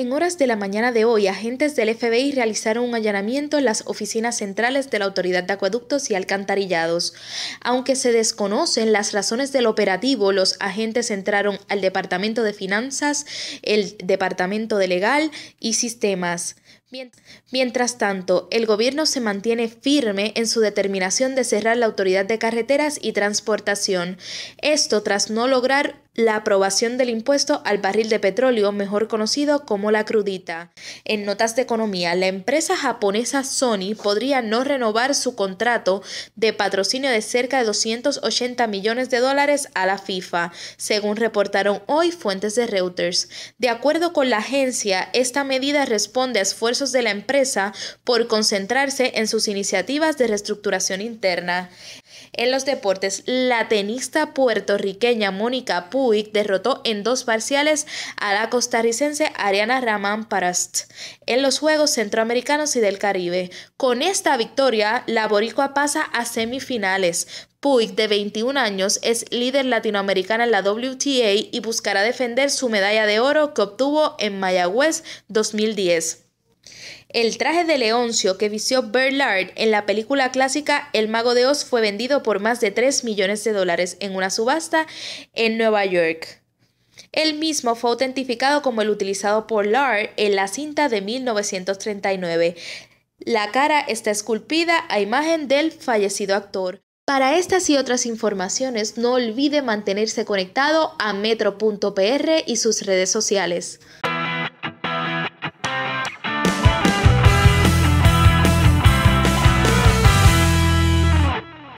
En horas de la mañana de hoy, agentes del FBI realizaron un allanamiento en las oficinas centrales de la Autoridad de Acueductos y Alcantarillados. Aunque se desconocen las razones del operativo, los agentes entraron al Departamento de Finanzas, el Departamento de Legal y Sistemas. Mientras tanto, el gobierno se mantiene firme en su determinación de cerrar la Autoridad de Carreteras y Transportación, esto tras no lograr la aprobación del impuesto al barril de petróleo, mejor conocido como la crudita. En notas de economía, la empresa japonesa Sony podría no renovar su contrato de patrocinio de cerca de 280 millones de dólares a la FIFA, según reportaron hoy fuentes de Reuters. De acuerdo con la agencia, esta medida responde a esfuerzos de la empresa por concentrarse en sus iniciativas de reestructuración interna. En los deportes, la tenista puertorriqueña Mónica Puig derrotó en dos parciales a la costarricense Ariana Ramán Parast en los Juegos Centroamericanos y del Caribe. Con esta victoria, la boricua pasa a semifinales. Puig, de 21 años, es líder latinoamericana en la WTA y buscará defender su medalla de oro que obtuvo en Mayagüez 2010. El traje de Leoncio que vistió Bernard en la película clásica El Mago de Oz fue vendido por más de 3 millones de dólares en una subasta en Nueva York. El mismo fue autentificado como el utilizado por Lard en la cinta de 1939. La cara está esculpida a imagen del fallecido actor. Para estas y otras informaciones no olvide mantenerse conectado a metro.pr y sus redes sociales.